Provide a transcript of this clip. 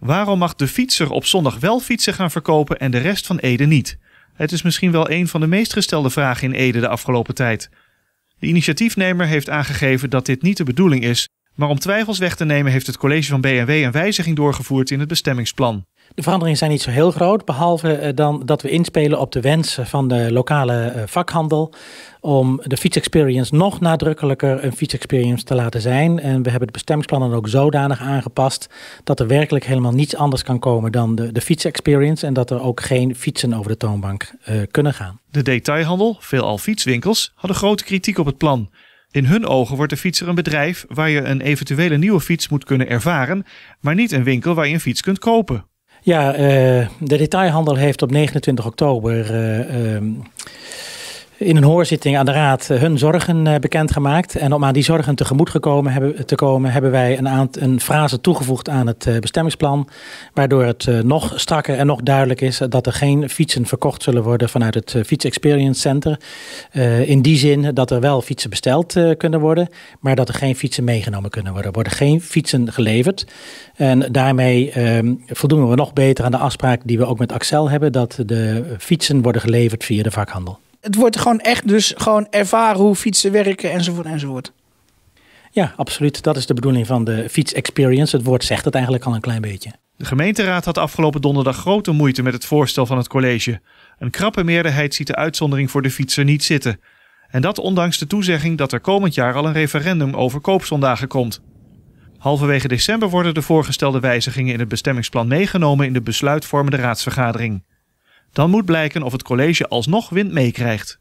Waarom mag de fietser op zondag wel fietsen gaan verkopen en de rest van Ede niet? Het is misschien wel een van de meest gestelde vragen in Ede de afgelopen tijd. De initiatiefnemer heeft aangegeven dat dit niet de bedoeling is, maar om twijfels weg te nemen heeft het college van BNW een wijziging doorgevoerd in het bestemmingsplan. De veranderingen zijn niet zo heel groot, behalve eh, dan dat we inspelen op de wensen van de lokale eh, vakhandel om de fietsexperience nog nadrukkelijker een fietsexperience te laten zijn. En we hebben het bestemmingsplannen dan ook zodanig aangepast dat er werkelijk helemaal niets anders kan komen dan de, de fietsexperience en dat er ook geen fietsen over de toonbank eh, kunnen gaan. De detailhandel, veelal fietswinkels, hadden grote kritiek op het plan. In hun ogen wordt de fietser een bedrijf waar je een eventuele nieuwe fiets moet kunnen ervaren, maar niet een winkel waar je een fiets kunt kopen. Ja, eh, de detailhandel heeft op 29 oktober eh, ehm, in een hoorzitting aan de Raad eh, hun zorgen eh, bekendgemaakt. En om aan die zorgen tegemoet gekomen hebben, te komen, hebben wij een, aant, een frase toegevoegd aan het eh, bestemmingsplan. Waardoor het nog strakker en nog duidelijk is dat er geen fietsen verkocht zullen worden vanuit het Fiets Experience Center. in die zin dat er wel fietsen besteld kunnen worden, maar dat er geen fietsen meegenomen kunnen worden. Er worden geen fietsen geleverd. En daarmee ehm, voldoen we nog beter aan de afspraak die we ook met Axel hebben, dat de fietsen worden geleverd via de vakhandel het wordt gewoon echt dus gewoon ervaren hoe fietsen werken enzovoort enzovoort. Ja, absoluut. Dat is de bedoeling van de fiets experience. Het woord zegt het eigenlijk al een klein beetje. De gemeenteraad had afgelopen donderdag grote moeite met het voorstel van het college. Een krappe meerderheid ziet de uitzondering voor de fietser niet zitten. En dat ondanks de toezegging dat er komend jaar al een referendum over koopzondagen komt. Halverwege december worden de voorgestelde wijzigingen in het bestemmingsplan meegenomen in de besluitvormende raadsvergadering. Dan moet blijken of het college alsnog wind meekrijgt.